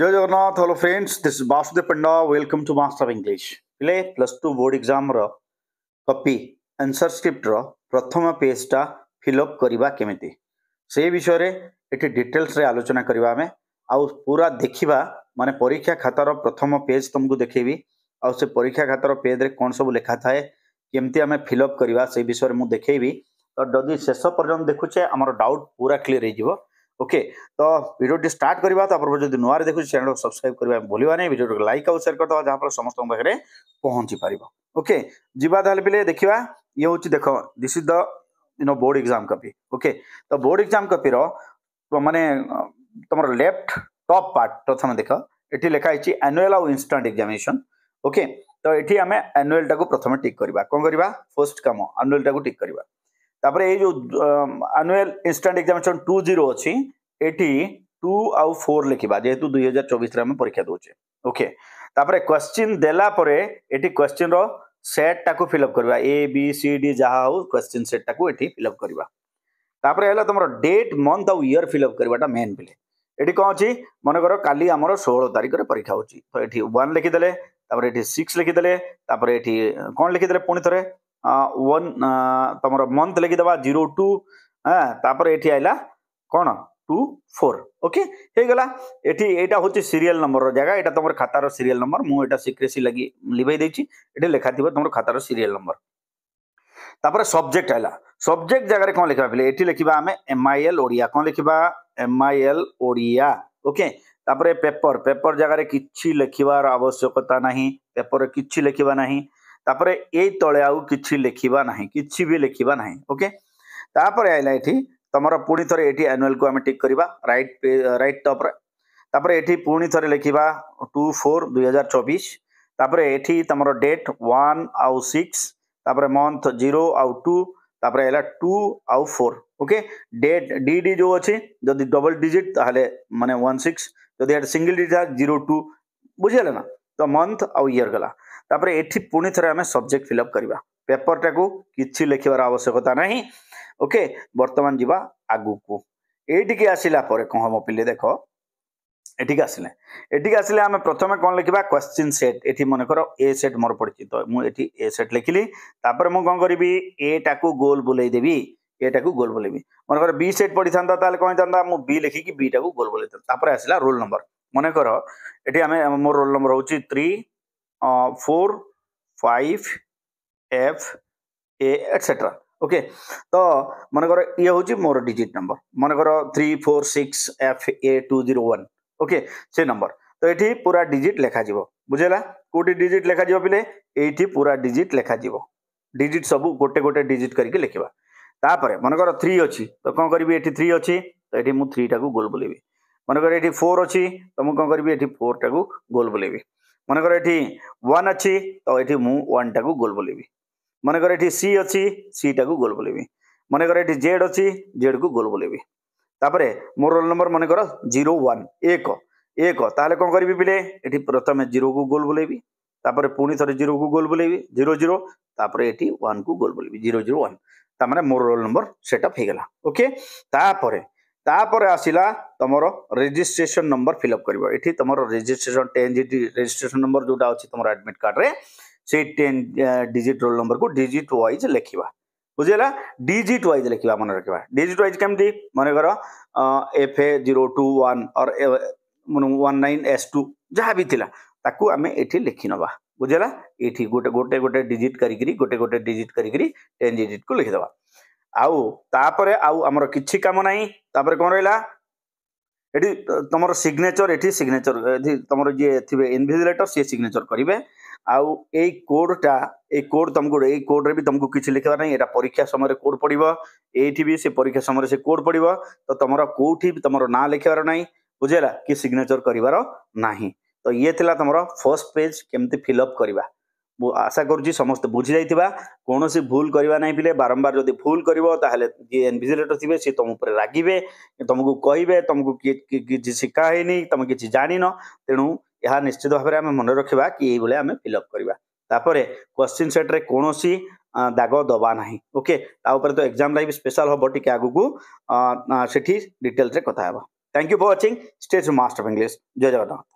जय Jagannath hello friends this Vasudev Panda welcome to master of English पिले plus two board exam रो copy answer script रो प्रथम पेज टा फिलअप करवा केमिति से विषय रे एटे डिटेल्स रे आलोचना करवा में आ पूरा देखिबा माने परीक्षा खातार प्रथम पेज तुमको देखेबि आ से परीक्षा खातार पेज रे कोन सब लिखा थाए केमिति हमें फिलअप करवा से विषय रे मु देखेबि तो जदी शेष पर्यंत देखुचे हमर डाउट पूरा क्लियर हे जीवो ओके तो भिडटी स्टार्ट करवा तो जब नुआ देखिए चैनल को सब्सक्राइब करने भूलाना नहीं भिडियो लाइक आउ सेयार जहाँ जहाँफल समस्त पाखे पहुंची पार ओके जावाद पे देखा ये हूँ देख this is the you know board exam copy okay तो बोर्ड एग्जाम कॉपी मानने तुम लेफ्ट टप पार्ट प्रथम देख ये लिखाई आनुआल आउ इनस्टाट एक्जामेसन ओके तो ये आम आनुआल टाक प्रथम टिक करवा कौन करवा फर्स्ट कम आनुआल टाक टिक करवा ତାପରେ ଏଇ ଯୋଉ annual instant examination two zero ଅଛି ଏଠି ଟୁ ଆଉ ଫୋର୍ ଲେଖିବା ଯେହେତୁ ଦୁଇ ହଜାର ଚବିଶରେ ଆମେ ପରୀକ୍ଷା ଦେଉଛେ ଓକେ ତାପରେ କ୍ୱେଶ୍ଚିନ୍ ଦେଲା ପରେ ଏଠି କ୍ୱେଶ୍ଚିନ୍ର ସେଟ୍ଟାକୁ ଫିଲଅପ୍ କରିବା ଏ ବି ସି ଡି ଯାହା ହଉ କ୍ୱେଶ୍ଚିନ୍ ସେଟ୍ଟାକୁ ଏଠି ଫିଲଅପ୍ କରିବା ତାପରେ ହେଲା ତୁମର ଡେଟ୍ ମନ୍ଥ ଆଉ ଇୟର୍ ଫିଲଅପ୍ କରିବାଟା ମେନ୍ ପିଲେ ଏଠି କ'ଣ ଅଛି ମନେକର କାଲି ଆମର ଷୋହଳ ତାରିଖରେ ପରୀକ୍ଷା ହେଉଛି ତ ଏଠି ୱାନ୍ ଲେଖିଦେଲେ ତାପରେ ଏଠି ସିକ୍ସ ଲେଖିଦେଲେ ତାପରେ ଏଠି କ'ଣ ଲେଖିଦେଲେ ପୁଣି ଥରେ वन तुम मंथ लिखिदेवा जीरो टू हाँ तापर ये आईला कौन টু ফোর ওকে হয়েগলা এটি এটা হচ্ছে সিরিয়াল নম্বরর জায়গা এটা তোমার খাতার সিরিয়াল নম্বর মু এটা সিক্রেসি লাগি লিভাই দিয়েছি এটা লেখা থাকবে তোমার খাতার সিরিয়াল নম্বর তারপরে সবজেক্ট আইলা সবজেক্ট জায়গায় কম লিখবা বলে এটি লিখবা আমি এমআইএল ওড়িয়া কম লিখবা এমআইএল ওড়িয়া ওকে তারপরে পেপর পেপর জায়গায় কিছু লিখবার আবশ্যকতা নাহি পেপর কিছু লিখবা নাহি तापर ए तले आउ किछि लेखिबा नाही किछि भी लेखिबा नाही ओके तापर आइला एठी तमर पुणी थरे एठी एनुअल को हम टिक करबा राइट राइट टॉप रे तापर एठी पुणी थरे लेखिबा 24 2024 तापर एठी तमर डेट 1 आउ 6 तापर मंथ 0 आउ 2 तापर आइला 2 आउ 4 ओके डेट डी डी जो अछि जदि डबल डिजिट ताले माने 16 जदि सिंगल डिजिट 02 बुझियला ना तो मंथ आउ ईयर गला ତାପରେ ଏଠି ପୁଣି ଥରେ ଆମେ ସବଜେକ୍ଟ ଫିଲ୍ଅପ୍ କରିବା ପେପରଟାକୁ କିଛି ଲେଖିବାର ଆବଶ୍ୟକତା ନାହିଁ ଓକେ ବର୍ତ୍ତମାନ ଯିବା ଆଗକୁ ଏଇଠିକି ଆସିଲା ପରେ କ'ଣ ହେବ ପିଲେ ଦେଖ ଏଠିକି ଆସିଲେ ଏଠିକି ଆସିଲେ ଆମେ ପ୍ରଥମେ କ'ଣ ଲେଖିବା କ୍ୱେଶ୍ଚିନ୍ ସେଟ୍ ଏଠି ମନେକର ଏ ସେଟ୍ ମୋର ପଡ଼ିଛି ତ ମୁଁ ଏଠି ଏ ସେଟ୍ ଲେଖିଲି ତାପରେ ମୁଁ କ'ଣ କରିବି ଏଟାକୁ ଗୋଲ ବୁଲେଇ ଦେବି ଏଟାକୁ ଗୋଲ ବୁଲେଇବି ମନେକର ବି ସେଟ୍ ପଡ଼ିଥାନ୍ତା ତାହେଲେ କ'ଣ ହେଇଥାନ୍ତା ମୁଁ ବି ଲେଖିକି ବିଟାକୁ ଗୋଲ ବୁଲେଇଥାନ୍ତି ତାପରେ ଆସିଲା ରୋଲ୍ ନମ୍ବର ମନେକର ଏଠି ଆମେ ମୋ ରୋଲ୍ ନମ୍ବର ହେଉଛି three four five F A etcetera okay ତ ମନେକର ଇଏ ହେଉଛି ମୋର ଡିଜିଟ୍ ନମ୍ବର ମନେକର three four six F A two zero one okay ସେ ନମ୍ବର ତ ଏଠି ପୁରା ଡିଜିଟ୍ ଲେଖାଯିବ ବୁଝିଲା କୋଉଠି ଡିଜିଟ୍ ଲେଖାଯିବ ପିଲେ ଏଇଠି ପୁରା ଡିଜିଟ୍ ଲେଖାଯିବ ଡିଜିଟ୍ ସବୁ ଗୋଟେ ଗୋଟେ ଡିଜିଟ୍ କରିକି ଲେଖିବା ତାପରେ ମନେକର ଥ୍ରୀ ଅଛି ତ କ'ଣ କରିବି ଏଠି ଥ୍ରୀ ଅଛି ତ ଏଠି ମୁଁ ଥ୍ରୀଟାକୁ ଗୋଲ ବୁଲେଇବି ମନେକର ଏଠି ଫୋର୍ ଅଛି ତ ମୁଁ କ'ଣ କରିବି ଏଠି ଫୋର୍ଟାକୁ ଗୋଲ ବୁଲେଇବି মনেকর এটি ওয়ান অছি তো এটি মু ওয়ানটা গোল বলিবি মনেকর এটি সি অছি সিটা গোল বলিবি মনেকর এটি জেড অছি জেড কু গোল বলিবি তাপরে মো রোল নম্বর মনেকর জিরো ওয়ান এক এক তাহলে কম করবি পিলে এটি প্রথমে জিরো কু গোল বলাইবি তাপরে পুনি থরে জিরো কু গোল বলাইবি জিরো জিরো তাপরে এটি ওয়ান কু গোল বলাইবি জিরো জিরো ওয়ান তার মানে মোর রোল নম্বর সেটআপ হয়ে গেল ওকে তাপরে ତାପରେ ଆସିଲା ତମର ରେଜିଷ୍ଟ୍ରେସନ ନମ୍ବର ଫିଲ୍ଅପ୍ କରିବ ଏଠି ତମର ରେଜିଷ୍ଟ୍ରେସନ ଟେନ୍ ରେଜିଷ୍ଟ୍ରେସନ ନମ୍ବର ଯୋଉଟା ଅଛି ତମର ଆଡମିଟ୍ କାର୍ଡରେ ସେଇ ଟେନ୍ ଡିଜିଟ୍ ରୋଲ୍ ନମ୍ବରକୁ ଡିଜିଟ୍ ୱାଇଜ୍ ଲେଖିବା ବୁଝିହେଲା ଡିଜିଟ୍ ୱାଇଜ୍ ଲେଖିବା ମନେ ରଖିବା ଡିଜିଟ୍ ୱାଇଜ୍ କେମିତି ମନେକର F A zero two one or one nine S two ଯାହା ବି ଥିଲା ତାକୁ ଆମେ ଏଠି ଲେଖିନେବା ବୁଝିହେଲା ଏଠି ଗୋଟେ ଗୋଟେ ଗୋଟେ ଡିଜିଟ୍ କରିକିରି ଗୋଟେ ଗୋଟେ ଡିଜିଟ୍ କରିକିରି ଟେନ୍ ଡିଜିଟ୍କୁ ଲେଖିଦେବା ଆଉ ତାପରେ ଆଉ ଆମର କିଛି କାମ ନାହିଁ ତାପରେ କ'ଣ ରହିଲା ଏଠି ତମର ସିଗ୍ନେଚର ଏଠି ସିଗ୍ନେଚର ଏଠି ତମର ଯିଏ ଥିବେ ଇନଭିଜିଲେଟର ସିଏ ସିଗ୍ନେଚର କରିବେ ଆଉ ଏଇ କୋଡ଼ଟା ଏଇ କୋଡ଼ ତମକୁ ଏଇ କୋଡ଼ରେ ବି ତମକୁ କିଛି ଲେଖିବାର ନାହିଁ ଏଇଟା ପରୀକ୍ଷା ସମୟରେ କୋଡ଼ ପଡ଼ିବ ଏଇଠି ବି ସେ ପରୀକ୍ଷା ସମୟରେ ସେ କୋଡ଼ ପଡ଼ିବ ତ ତମର କୋଉଠି ବି ତମର ନାଁ ଲେଖିବାର ନାହିଁ ବୁଝିଲା କି ସିଗ୍ନେଚର କରିବାର ନାହିଁ ତ ଇଏ ଥିଲା ତମର ଫର୍ଷ୍ଟ ପେଜ୍ କେମିତି ଫିଲ୍ଅପ୍ କରିବା আশা করছি সমস্ত বুঝি যাই কোণী ভুল করা না পিলে বারম্বার যদি ভুল করব তাহলে যে এনভিজিলেটর থাকবে সে তোম উপরে রাগিবে তোমাকে কহবে তোমাকে কিছু শিখা হয়নি তুমি কিছু জাণিন তেণু ଏହା ନିଶ୍ଚିତ ଭାବରେ ଆମେ ମନେ ରଖିବା କି ଏଇଭଳିଆ ଆମେ ଫିଲ୍ଅପ୍ କରିବା ତାପରେ କ୍ୱେଶ୍ଚିନ୍ ସେଟ୍ରେ କୌଣସି ଦାଗ ଦବା ନାହିଁ ଓକେ ତା ଉପରେ ତ ଏକ୍ଜାମ୍ ଲାଗି ସ୍ପେଶାଲ୍ ହେବ ଟିକେ ଆଗକୁ ସେଠି ଡିଟେଲ୍ସରେ କଥା ହେବା thank you for watching stage master of English ଜୟ ଜଗନ୍ନାଥ